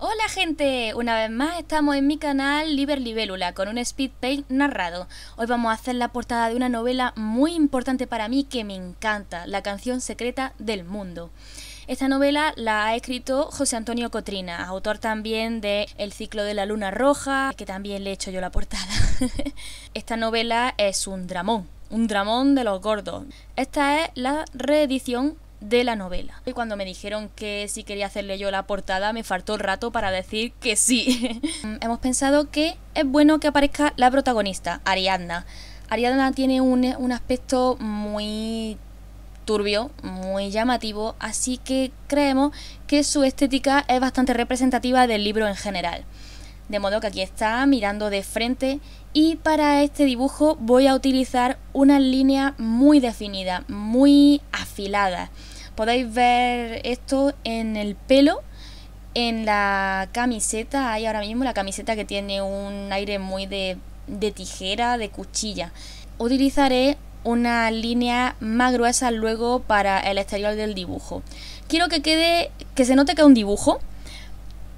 Hola gente, una vez más estamos en mi canal Liber Libélula con un speedpaint narrado. Hoy vamos a hacer la portada de una novela muy importante para mí que me encanta, La canción secreta del mundo. Esta novela la ha escrito José Antonio Cotrina, autor también de El ciclo de la luna roja, que también le he hecho yo la portada. Esta novela es un dramón, un dramón de los gordos. Esta es la reedición de la novela. Y cuando me dijeron que si quería hacerle yo la portada, me faltó el rato para decir que sí. Mm, hemos pensado que es bueno que aparezca la protagonista, Ariadna. Ariadna tiene un, un aspecto muy turbio, muy llamativo, así que creemos que su estética es bastante representativa del libro en general de modo que aquí está mirando de frente y para este dibujo voy a utilizar una línea muy definida, muy afilada. Podéis ver esto en el pelo, en la camiseta, hay ahora mismo la camiseta que tiene un aire muy de, de tijera, de cuchilla. Utilizaré una línea más gruesa luego para el exterior del dibujo. Quiero que quede, que se note que es un dibujo,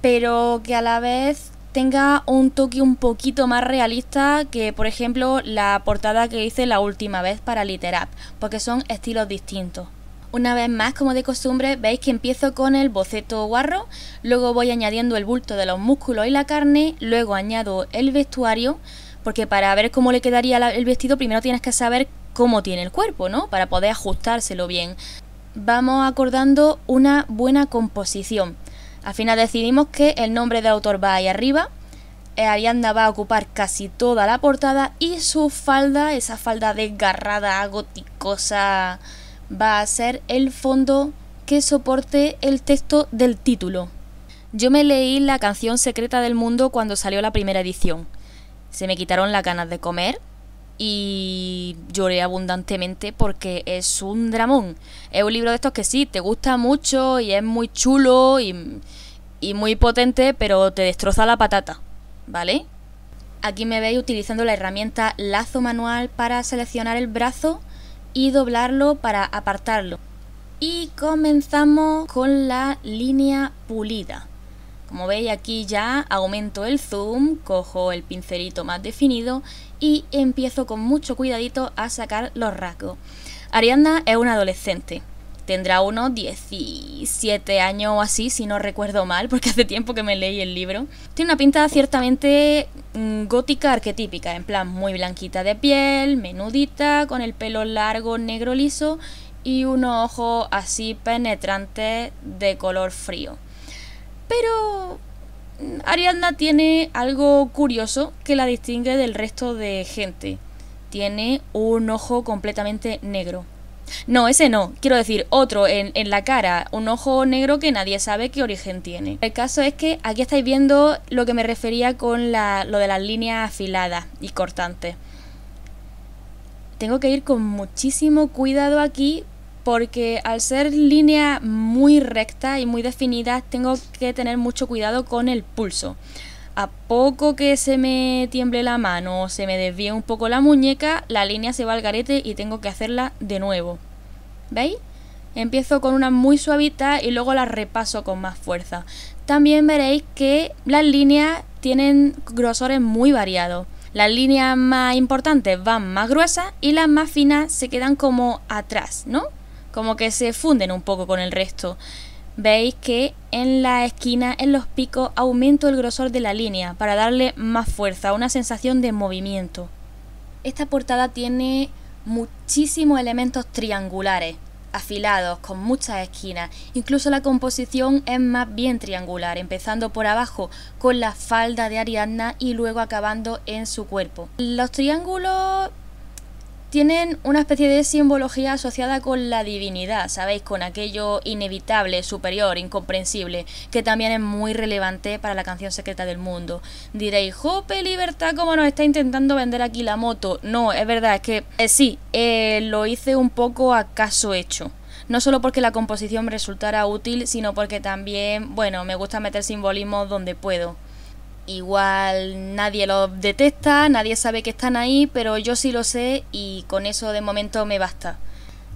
pero que a la vez tenga un toque un poquito más realista que por ejemplo la portada que hice la última vez para Literat, porque son estilos distintos. Una vez más, como de costumbre, veis que empiezo con el boceto guarro, luego voy añadiendo el bulto de los músculos y la carne, luego añado el vestuario, porque para ver cómo le quedaría el vestido primero tienes que saber cómo tiene el cuerpo, ¿no? Para poder ajustárselo bien. Vamos acordando una buena composición. Al final decidimos que el nombre de autor va ahí arriba, eh, Arianda va a ocupar casi toda la portada y su falda, esa falda desgarrada, goticosa, va a ser el fondo que soporte el texto del título. Yo me leí la canción secreta del mundo cuando salió la primera edición. Se me quitaron las ganas de comer, y lloré abundantemente porque es un dramón. Es un libro de estos que sí, te gusta mucho y es muy chulo y, muy potente, pero te destroza la patata, ¿vale? Aquí me veis utilizando la herramienta lazo manual para seleccionar el brazo y doblarlo para apartarlo. Y comenzamos con la línea pulida. Como veis aquí ya aumento el zoom, cojo el pincelito más definido y empiezo con mucho cuidadito a sacar los rasgos. Arianda es una adolescente, tendrá unos 17 años o así, si no recuerdo mal, porque hace tiempo que me leí el libro. Tiene una pinta ciertamente mm, gótica arquetípica, en plan muy blanquita de piel, menudita, con el pelo largo, negro liso y unos ojos así penetrantes de color frío. Pero Ariadna tiene algo curioso que la distingue del resto de gente. Tiene un ojo completamente negro. No, ese no. Quiero decir, otro en, la cara, un ojo negro que nadie sabe qué origen tiene. El caso es que aquí estáis viendo lo que me refería con lo de las líneas afiladas y cortantes. Tengo que ir con muchísimo cuidado aquí porque al ser línea muy recta y muy definida tengo que tener mucho cuidado con el pulso. A poco que se me tiemble la mano o se me desvíe un poco la muñeca, la línea se va al garete y tengo que hacerla de nuevo. ¿Veis? Empiezo con una muy suavita y luego la repaso con más fuerza. También veréis que las líneas tienen grosores muy variados. Las líneas más importantes van más gruesas y las más finas se quedan como atrás, ¿no? como que se funden un poco con el resto. Veis que en la esquina, en los picos, aumento el grosor de la línea para darle más fuerza, una sensación de movimiento. Esta portada tiene muchísimos elementos triangulares, afilados, con muchas esquinas. Incluso la composición es más bien triangular, empezando por abajo con la falda de Ariadna y luego acabando en su cuerpo. Los triángulos tienen una especie de simbología asociada con la divinidad, ¿sabéis? Con aquello inevitable, superior, incomprensible, que también es muy relevante para la canción secreta del mundo. Diréis, Jope, libertad, como nos está intentando vender aquí la moto. No, es verdad, es que eh, sí, eh, lo hice un poco a caso hecho no solo porque la composición resultara útil, sino porque también, bueno, me gusta meter simbolismo donde puedo igual nadie los detesta, nadie sabe que están ahí, pero yo sí lo sé y con eso de momento me basta.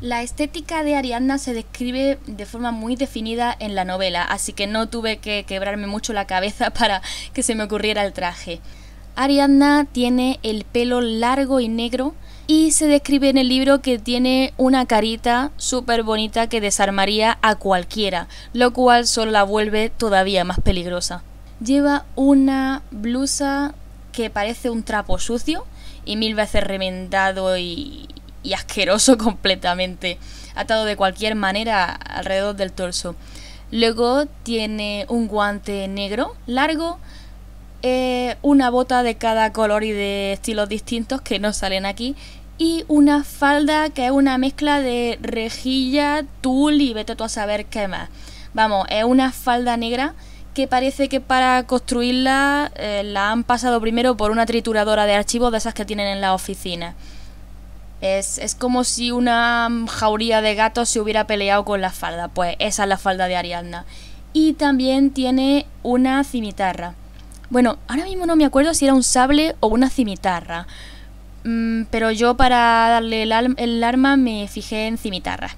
La estética de Ariadna se describe de forma muy definida en la novela, así que no tuve que quebrarme mucho la cabeza para que se me ocurriera el traje. Ariadna tiene el pelo largo y negro y se describe en el libro que tiene una carita súper bonita que desarmaría a cualquiera, lo cual solo la vuelve todavía más peligrosa. Lleva una blusa que parece un trapo sucio y mil veces remendado y, y asqueroso completamente, atado de cualquier manera alrededor del torso. Luego tiene un guante negro largo, eh, una bota de cada color y de estilos distintos que no salen aquí, y una falda que es una mezcla de rejilla, tul y vete tú a saber qué más. Vamos, es una falda negra que parece que para construirla eh, la han pasado primero por una trituradora de archivos de esas que tienen en la oficina. Es, como si una jauría de gatos se hubiera peleado con la falda. Pues esa es la falda de Ariadna. Y también tiene una cimitarra. Bueno, ahora mismo no me acuerdo si era un sable o una cimitarra. Mm, pero yo para darle el arma me fijé en cimitarra.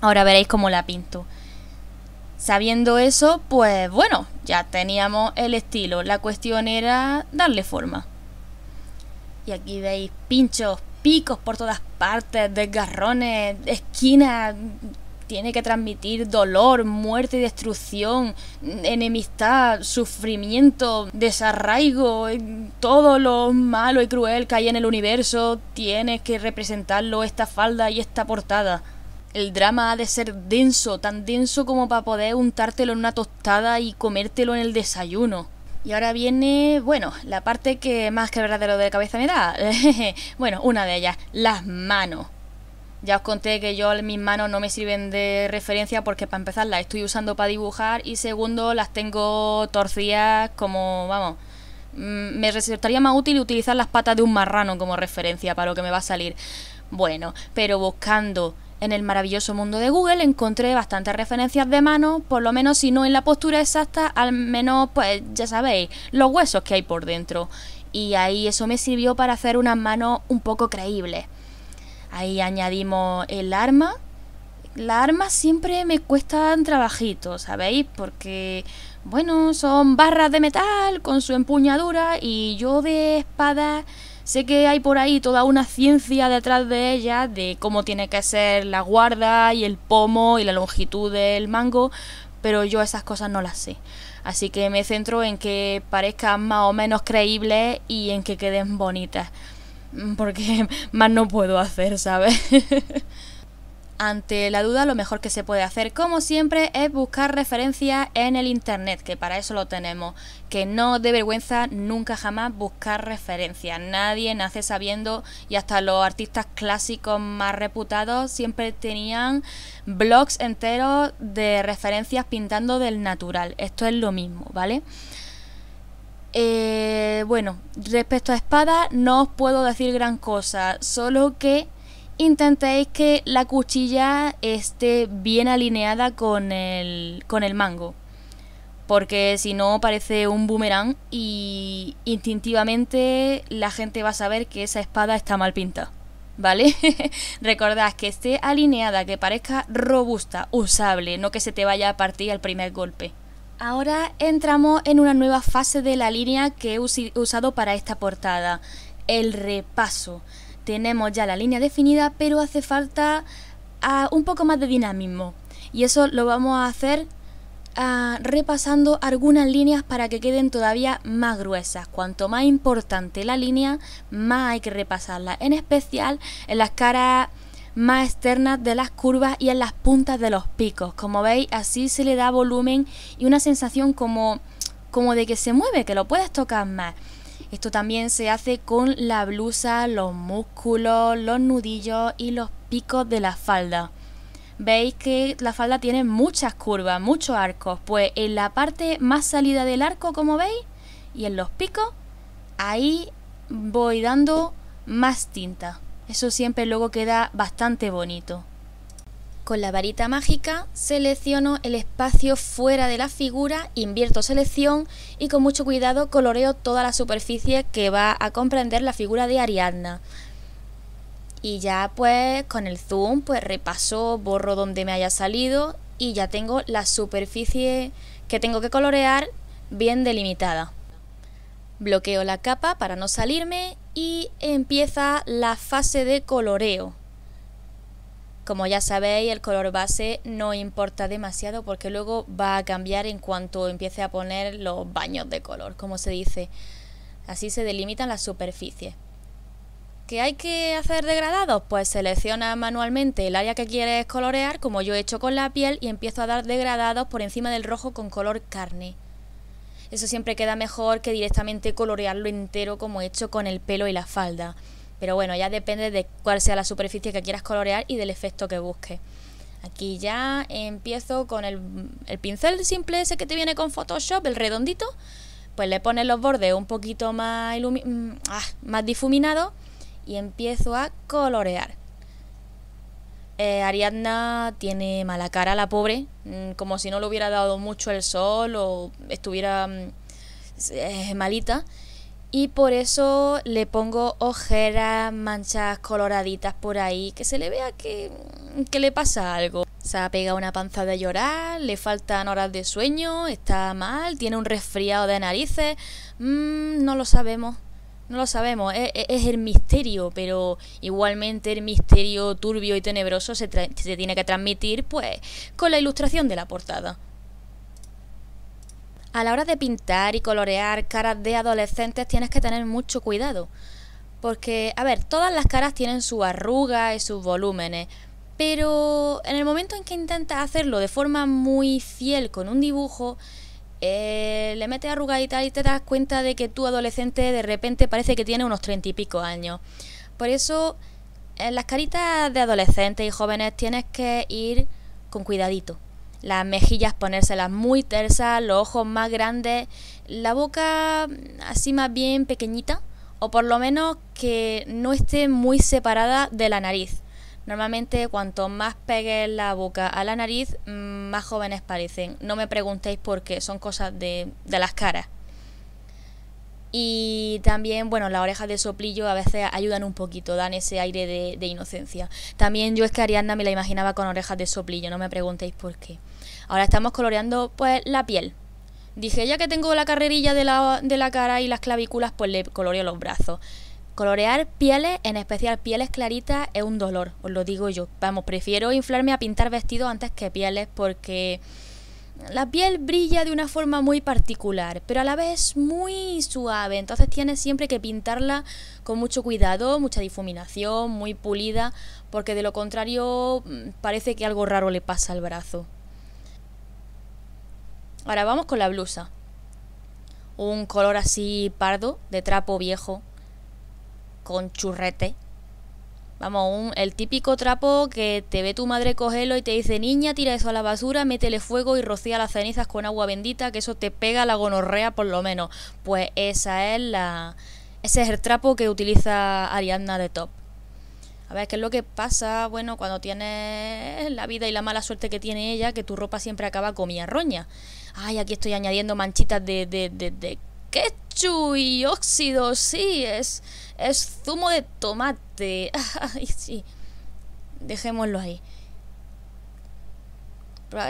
Ahora veréis cómo la pinto. Sabiendo eso, pues bueno, ya teníamos el estilo. La cuestión era darle forma. Y aquí veis pinchos, picos por todas partes, desgarrones, esquinas. Tiene que transmitir dolor, muerte y destrucción, enemistad, sufrimiento, desarraigo, eh, todo lo malo y cruel que hay en el universo. tiene que representarlo esta falda y esta portada el drama ha de ser denso, tan denso como para poder untártelo en una tostada y comértelo en el desayuno. Y ahora viene, bueno, la parte que más que verdadero de cabeza me da. bueno, una de ellas, las manos. Ya os conté que yo mis manos no me sirven de referencia porque para empezar las estoy usando para dibujar y segundo las tengo torcidas como, vamos, mm, me resultaría más útil utilizar las patas de un marrano como referencia para lo que me va a salir. Bueno, pero buscando en el maravilloso mundo de Google encontré bastantes referencias de manos, por lo menos si no en la postura exacta, al menos pues ya sabéis, los huesos que hay por dentro. Y ahí eso me sirvió para hacer unas manos un poco creíbles. Ahí añadimos el arma. Las armas siempre me cuestan trabajitos, ¿sabéis? Porque, bueno, son barras de metal con su empuñadura y yo de espada Sé que hay por ahí toda una ciencia detrás de ella, de cómo tiene que ser la guarda y el pomo y la longitud del mango, pero yo esas cosas no las sé. Así que me centro en que parezcan más o menos creíbles y en que queden bonitas. Porque más no puedo hacer, ¿sabes? Ante la duda, lo mejor que se puede hacer, como siempre, es buscar referencias en el Internet, que para eso lo tenemos. Que no de vergüenza nunca jamás buscar referencias. Nadie nace sabiendo y hasta los artistas clásicos más reputados siempre tenían blogs enteros de referencias pintando del natural. Esto es lo mismo, ¿vale? Eh, bueno, respecto a espada no os puedo decir gran cosa, solo que Intentéis que la cuchilla esté bien alineada con el, con el mango. Porque si no parece un boomerang y instintivamente la gente va a saber que esa espada está mal pintada. ¿Vale? Recordad que esté alineada, que parezca robusta, usable, no que se te vaya a partir al primer golpe. Ahora entramos en una nueva fase de la línea que he usado para esta portada, el repaso tenemos ya la línea definida, pero hace falta ah, un poco más de dinamismo. Y eso lo vamos a hacer ah, repasando algunas líneas para que queden todavía más gruesas. Cuanto más importante la línea, más hay que repasarla. En especial en las caras más externas de las curvas y en las puntas de los picos. Como veis, así se le da volumen y una sensación como, como de que se mueve, que lo puedes tocar más. Esto también se hace con la blusa, los músculos, los nudillos y los picos de la falda. Veis que la falda tiene muchas curvas, muchos arcos. Pues en la parte más salida del arco, como veis, y en los picos, ahí voy dando más tinta. Eso siempre luego queda bastante bonito. Con la varita mágica selecciono el espacio fuera de la figura, invierto selección y con mucho cuidado coloreo toda la superficie que va a comprender la figura de Ariadna. Y ya pues con el zoom pues repaso, borro donde me haya salido y ya tengo la superficie que tengo que colorear bien delimitada. Bloqueo la capa para no salirme y empieza la fase de coloreo. Como ya sabéis, el color base no importa demasiado porque luego va a cambiar en cuanto empiece a poner los baños de color, como se dice. Así se delimitan las superficies. ¿Qué hay que hacer degradados? Pues selecciona manualmente el área que quieres colorear, como yo he hecho con la piel, y empiezo a dar degradados por encima del rojo con color carne. Eso siempre queda mejor que directamente colorearlo entero como he hecho con el pelo y la falda. Pero bueno, ya depende de cuál sea la superficie que quieras colorear y del efecto que busques. Aquí ya empiezo con el, pincel simple ese que te viene con Photoshop, el redondito. Pues le pones los bordes un poquito más, mm, ah, más difuminados y empiezo a colorear. Eh, Ariadna tiene mala cara, la pobre, mm, como si no le hubiera dado mucho el sol o estuviera mm, eh, malita y por eso le pongo ojeras, manchas coloraditas por ahí, que se le vea que, le pasa algo. Se ha pegado una panza de llorar, le faltan horas de sueño, está mal, tiene un resfriado de narices, mm, no lo sabemos. No lo sabemos, e, e, es, el misterio, pero igualmente el misterio turbio y tenebroso se, se tiene que transmitir pues con la ilustración de la portada. A la hora de pintar y colorear caras de adolescentes tienes que tener mucho cuidado. Porque, a ver, todas las caras tienen su arruga y sus volúmenes. Pero en el momento en que intentas hacerlo de forma muy fiel con un dibujo, eh, le metes arrugadita y y te das cuenta de que tu adolescente de repente parece que tiene unos treinta y pico años. Por eso, en las caritas de adolescentes y jóvenes tienes que ir con cuidadito las mejillas ponérselas muy tersas, los ojos más grandes, la boca así más bien pequeñita o por lo menos que no esté muy separada de la nariz. Normalmente cuanto más pegue la boca a la nariz, mm, más jóvenes parecen. No me preguntéis por qué, son cosas de, de las caras. Y también, bueno, las orejas de soplillo a veces ayudan un poquito, dan ese aire de, de, inocencia. También yo es que Ariadna me la imaginaba con orejas de soplillo, no me preguntéis por qué. Ahora estamos coloreando pues la piel. Dije, ya que tengo la carrerilla de la, cara y las clavículas, pues le coloreo los brazos. Colorear pieles, en especial pieles claritas, es un dolor, os lo digo yo. Vamos, prefiero inflarme a pintar vestidos antes que pieles porque la piel brilla de una forma muy particular, pero a la vez muy suave, entonces tienes siempre que pintarla con mucho cuidado, mucha difuminación, muy pulida, porque de lo contrario mm, parece que algo raro le pasa al brazo. Ahora vamos con la blusa. Un color así pardo, de trapo viejo, con churrete. Vamos, el típico trapo que te ve tu madre cogerlo y te dice, niña, tira eso a la basura, métele fuego y rocía las cenizas con agua bendita, que eso te pega la gonorrea por lo menos. Pues esa es la... Ese es el trapo que utiliza Ariadna de Top. A ver, ¿qué es lo que pasa? Bueno, cuando tienes la vida y la mala suerte que tiene ella, que tu ropa siempre acaba con roña ay, aquí estoy añadiendo manchitas de, de, de, de ketchup y óxido, sí, es, es zumo de tomate. Ay, sí, dejémoslo ahí.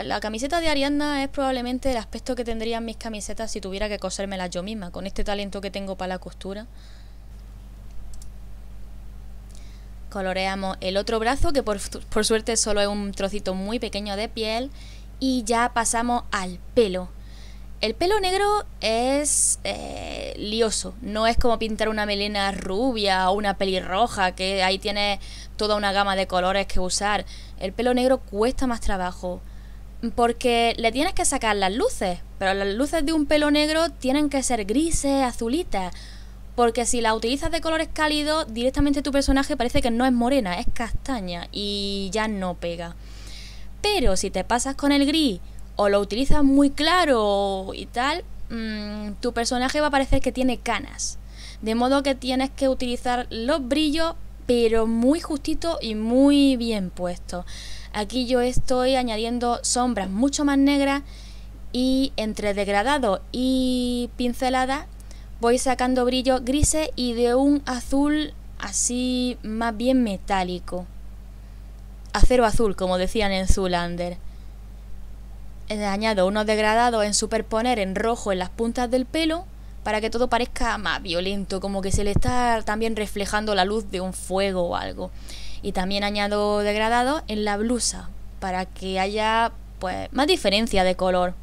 La camiseta de Arianna es probablemente el aspecto que tendrían mis camisetas si tuviera que cosérmelas yo misma, con este talento que tengo para la costura. Coloreamos el otro brazo, que por, por suerte solo es un trocito muy pequeño de piel y ya pasamos al pelo. El pelo negro es eh, lioso, no es como pintar una melena rubia o una pelirroja, que ahí tiene toda una gama de colores que usar. El pelo negro cuesta más trabajo, porque le tienes que sacar las luces, pero las luces de un pelo negro tienen que ser grises, azulitas, porque si la utilizas de colores cálidos, directamente tu personaje parece que no es morena, es castaña y ya no pega. Pero si te pasas con el gris o lo utilizas muy claro y tal, mm, tu personaje va a parecer que tiene canas. De modo que tienes que utilizar los brillos, pero muy justito y muy bien puesto. Aquí yo estoy añadiendo sombras mucho más negras y entre degradado y pincelada voy sacando brillos grises y de un azul así más bien metálico acero azul, como decían en Zulander. Eh, añado unos degradados en superponer en rojo en las puntas del pelo para que todo parezca más violento, como que se le está también reflejando la luz de un fuego o algo. Y también añado degradados en la blusa para que haya pues más diferencia de color.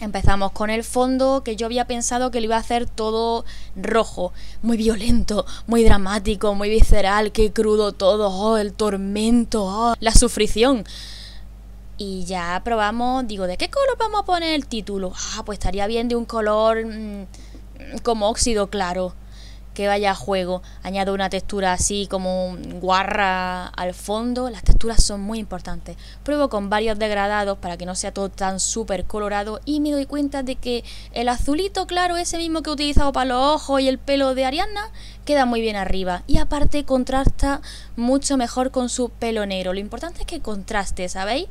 Empezamos con el fondo que yo había pensado que lo iba a hacer todo rojo, muy violento, muy dramático, muy visceral, que crudo todo, oh, el tormento, oh, la sufrición. Y ya probamos, digo, ¿de qué color vamos a poner el título? Ah, pues estaría bien de un color mm, como óxido claro que vaya a juego. Añado una textura así como guarra al fondo. Las texturas son muy importantes. Pruebo con varios degradados para que no sea todo tan súper colorado y me doy cuenta de que el azulito claro, ese mismo que he utilizado para los ojos y el pelo de Ariana, queda muy bien arriba. Y aparte contrasta mucho mejor con su pelo negro. Lo importante es que contraste, ¿sabéis?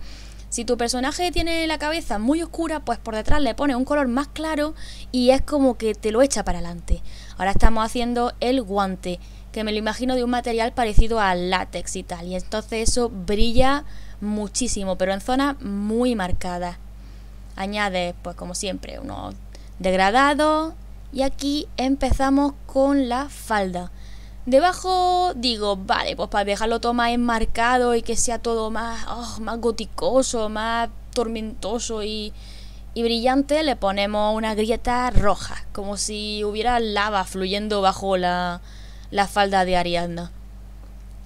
Si tu personaje tiene la cabeza muy oscura, pues por detrás le pones un color más claro y es como que te lo echa para adelante. Ahora estamos haciendo el guante, que me lo imagino de un material parecido al látex y tal, y entonces eso brilla muchísimo, pero en zonas muy marcadas. Añades, pues como siempre, unos degradados y aquí empezamos con la falda. Debajo digo, vale, pues para dejarlo todo más enmarcado y que sea todo más, oh, más goticoso, más tormentoso y, brillante, le ponemos una grieta roja, como si hubiera lava fluyendo bajo la, la falda de Ariadna.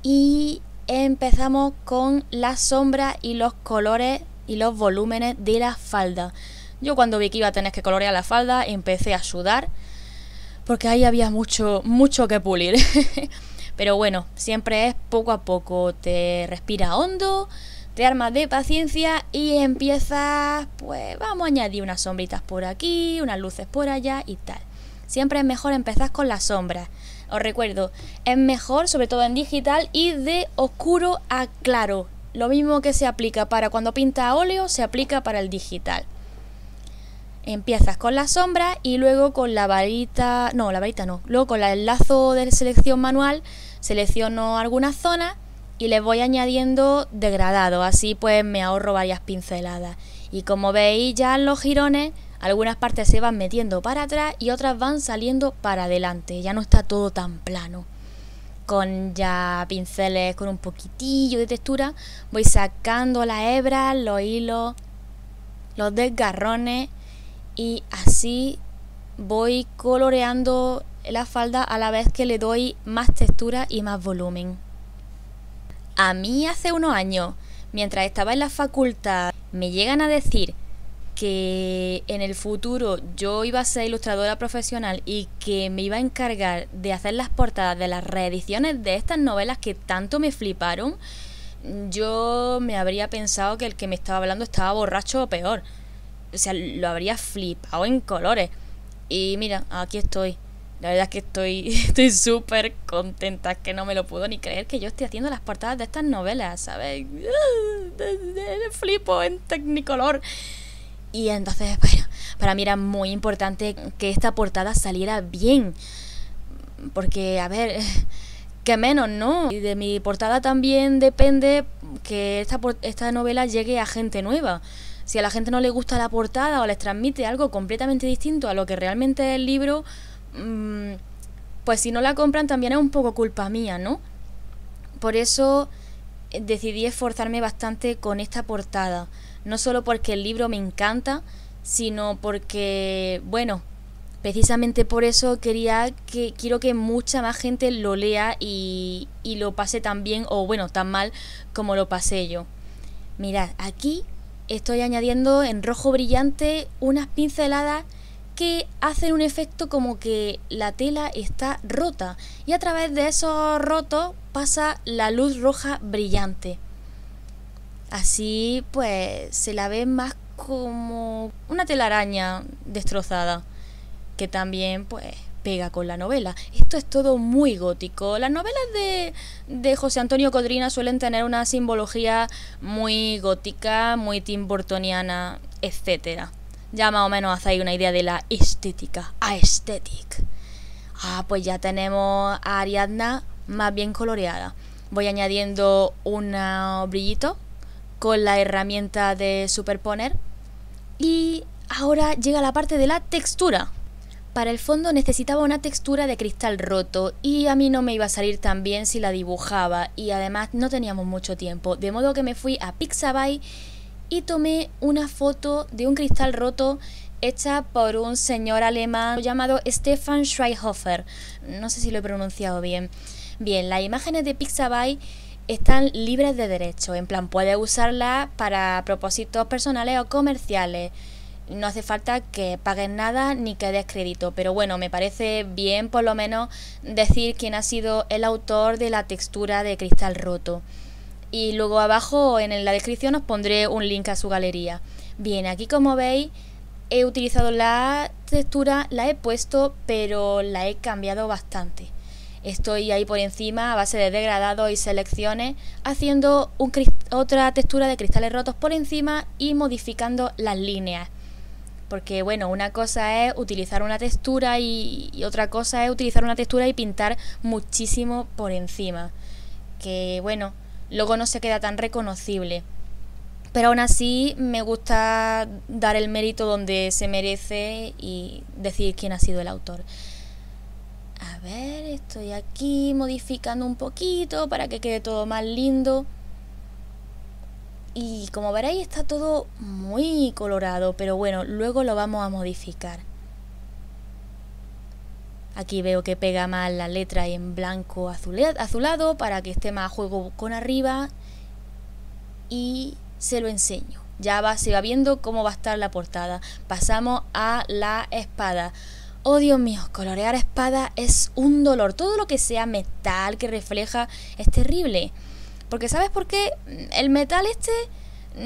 Y empezamos con las sombras y los colores y los volúmenes de la falda. Yo cuando vi que iba a tener que colorear la falda empecé a sudar porque ahí había mucho, mucho que pulir. Pero bueno, siempre es poco a poco, te respira hondo, te armas de paciencia y empiezas, pues vamos a añadir unas sombritas por aquí, unas luces por allá y tal. Siempre es mejor empezar con las sombras. Os recuerdo, es mejor, sobre todo en digital, y de oscuro a claro. Lo mismo que se aplica para cuando pinta a óleo, se aplica para el digital. Empiezas con la sombra y luego con la varita, no, la varita no, luego con el lazo de selección manual selecciono algunas zonas y les voy añadiendo degradado, así pues me ahorro varias pinceladas. Y como veis ya en los girones, algunas partes se van metiendo para atrás y otras van saliendo para adelante, ya no está todo tan plano. Con ya pinceles con un poquitillo de textura, voy sacando las hebras, los hilos, los desgarrones y así voy coloreando la falda a la vez que le doy más textura y más volumen. A mí hace unos años, mientras estaba en la facultad, me llegan a decir que en el futuro yo iba a ser ilustradora profesional y que me iba a encargar de hacer las portadas de las reediciones de estas novelas que tanto me fliparon, yo me habría pensado que el que me estaba hablando estaba borracho o peor o sea, lo habría flipado en colores. Y mira, aquí estoy. La verdad es que estoy estoy súper contenta, que no me lo puedo ni creer que yo esté haciendo las portadas de estas novelas, ¿sabes? Flipo en tecnicolor. Y entonces, bueno, para mí era muy importante que esta portada saliera bien. Porque, a ver, qué menos, ¿no? Y de mi portada también depende que esta, esta novela llegue a gente nueva. Si a la gente no le gusta la portada o les transmite algo completamente distinto a lo que realmente es el libro, mm, pues si no la compran también es un poco culpa mía, ¿no? Por eso eh, decidí esforzarme bastante con esta portada. No solo porque el libro me encanta, sino porque, bueno, precisamente por eso quería que quiero que mucha más gente lo lea y, y lo pase tan bien o bueno, tan mal como lo pasé yo. Mirad, aquí estoy añadiendo en rojo brillante unas pinceladas que hacen un efecto como que la tela está rota y a través de esos rotos pasa la luz roja brillante. Así pues se la ve más como una telaraña destrozada que también pues pega con la novela. Esto es todo muy gótico. Las novelas de, José Antonio Codrina suelen tener una simbología muy gótica, muy timbortoniana, etcétera. Ya más o menos hacéis una idea de la estética, aesthetic. Ah, pues ya tenemos a Ariadna más bien coloreada. Voy añadiendo un brillito con la herramienta de superponer. Y ahora llega la parte de la textura. Para el fondo necesitaba una textura de cristal roto y a mí no me iba a salir tan bien si la dibujaba y además no teníamos mucho tiempo, de modo que me fui a Pixabay y tomé una foto de un cristal roto hecha por un señor alemán llamado Stefan Schreihofer. No sé si lo he pronunciado bien. Bien, las imágenes de Pixabay están libres de derecho, en plan puede usarlas para propósitos personales o comerciales no hace falta que pagues nada ni que des crédito, pero bueno, me parece bien por lo menos decir quién ha sido el autor de la textura de cristal roto. Y luego abajo en la descripción os pondré un link a su galería. Bien, aquí como veis he utilizado la textura, la he puesto, pero la he cambiado bastante. Estoy ahí por encima a base de degradados y selecciones, haciendo otra textura de cristales rotos por encima y modificando las líneas. Porque bueno, una cosa es utilizar una textura y, otra cosa es utilizar una textura y pintar muchísimo por encima. Que bueno, luego no se queda tan reconocible. Pero aún así me gusta dar el mérito donde se merece y decir quién ha sido el autor. A ver, estoy aquí modificando un poquito para que quede todo más lindo. Y como veréis está todo muy colorado, pero bueno, luego lo vamos a modificar. Aquí veo que pega más la letra en blanco azulado para que esté más a juego con arriba y se lo enseño. Ya va, se va viendo cómo va a estar la portada. Pasamos a la espada. Oh Dios mío, colorear espada es un dolor. Todo lo que sea metal que refleja es terrible. Porque ¿sabes por qué? El metal este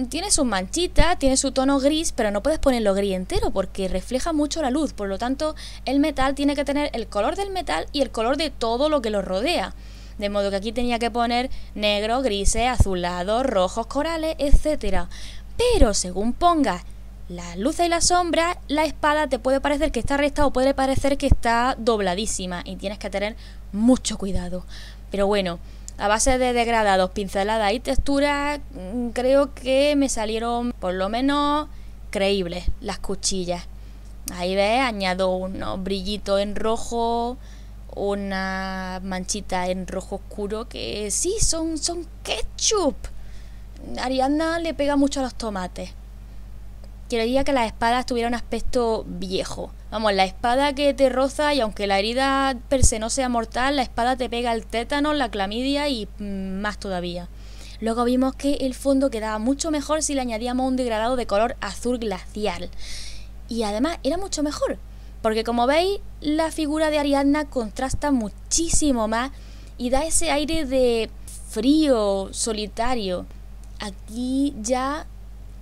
tiene sus manchitas, tiene su tono gris, pero no puedes ponerlo gris entero porque refleja mucho la luz. Por lo tanto, el metal tiene que tener el color del metal y el color de todo lo que lo rodea. De modo que aquí tenía que poner negro, grises, azulados, rojos, corales, etc. Pero según pongas las luces y las sombras, la espada te puede parecer que está recta o puede parecer que está dobladísima y tienes que tener mucho cuidado. Pero bueno, a base de degradados, pinceladas y texturas, mm, creo que me salieron por lo menos creíbles las cuchillas. Ahí ves, añado unos brillitos en rojo, una manchita en rojo oscuro que sí, son, son ketchup. Ariadna le pega mucho a los tomates. Quería que las espadas tuvieran un aspecto viejo, Vamos, la espada que te roza y aunque la herida per se no sea mortal, la espada te pega el tétano, la clamidia y mm, más todavía. Luego vimos que el fondo quedaba mucho mejor si le añadíamos un degradado de color azul glacial. Y además era mucho mejor, porque como veis, la figura de Ariadna contrasta muchísimo más y da ese aire de frío, solitario. Aquí ya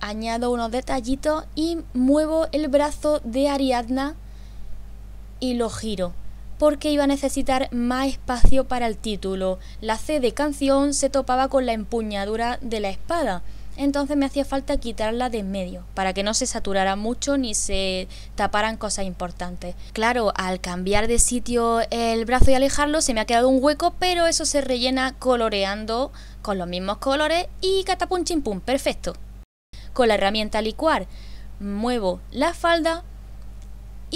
añado unos detallitos y muevo el brazo de Ariadna y lo giro, porque iba a necesitar más espacio para el título. La C de canción se topaba con la empuñadura de la espada, entonces me hacía falta quitarla de en medio, para que no se saturara mucho ni se taparan cosas importantes. Claro, al cambiar de sitio el brazo y alejarlo se me ha quedado un hueco, pero eso se rellena coloreando con los mismos colores y catapum chimpum, perfecto. Con la herramienta licuar, muevo la falda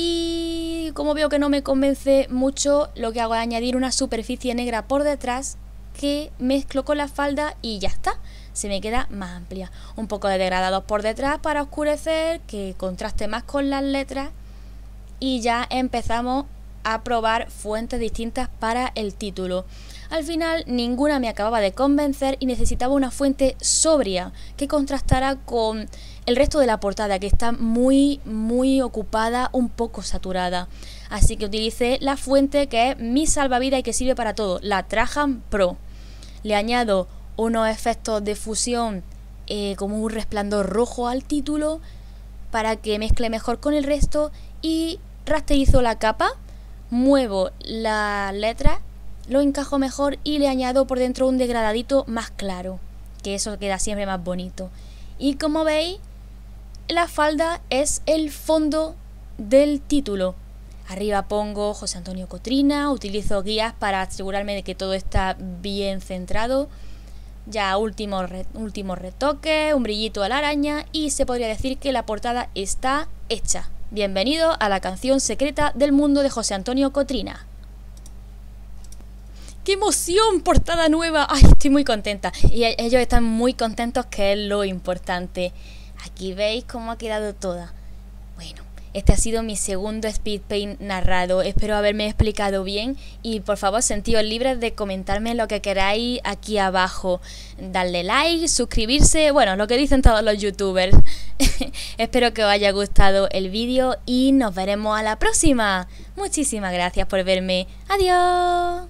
y como veo que no me convence mucho, lo que hago es añadir una superficie negra por detrás que mezclo con la falda y ya está, se me queda más amplia. Un poco de degradados por detrás para oscurecer, que contraste más con las letras y ya empezamos a probar fuentes distintas para el título. Al final ninguna me acababa de convencer y necesitaba una fuente sobria que contrastara con el resto de la portada que está muy muy ocupada, un poco saturada. Así que utilicé la fuente que es mi salvavidas y que sirve para todo, la Trajan Pro. Le añado unos efectos de fusión eh, como un resplandor rojo al título para que mezcle mejor con el resto y rasterizo la capa, muevo la letra lo encajo mejor y le añado por dentro un degradadito más claro, que eso queda siempre más bonito. Y como veis, la falda es el fondo del título. Arriba pongo José Antonio Cotrina, utilizo guías para asegurarme de que todo está bien centrado. Ya último, retoque, un brillito a la araña y se podría decir que la portada está hecha. Bienvenido a la canción secreta del mundo de José Antonio Cotrina qué emoción, portada nueva. Ay, estoy muy contenta. Y e-, ellos están muy contentos, que es lo importante. Aquí veis cómo ha quedado toda. Bueno, este ha sido mi segundo speedpaint narrado. Espero haberme explicado bien y por favor sentíos libres de comentarme lo que queráis aquí abajo. Darle like, suscribirse, bueno, lo que dicen todos los youtubers. Espero que os haya gustado el vídeo y nos veremos a la próxima. Muchísimas gracias por verme. Adiós.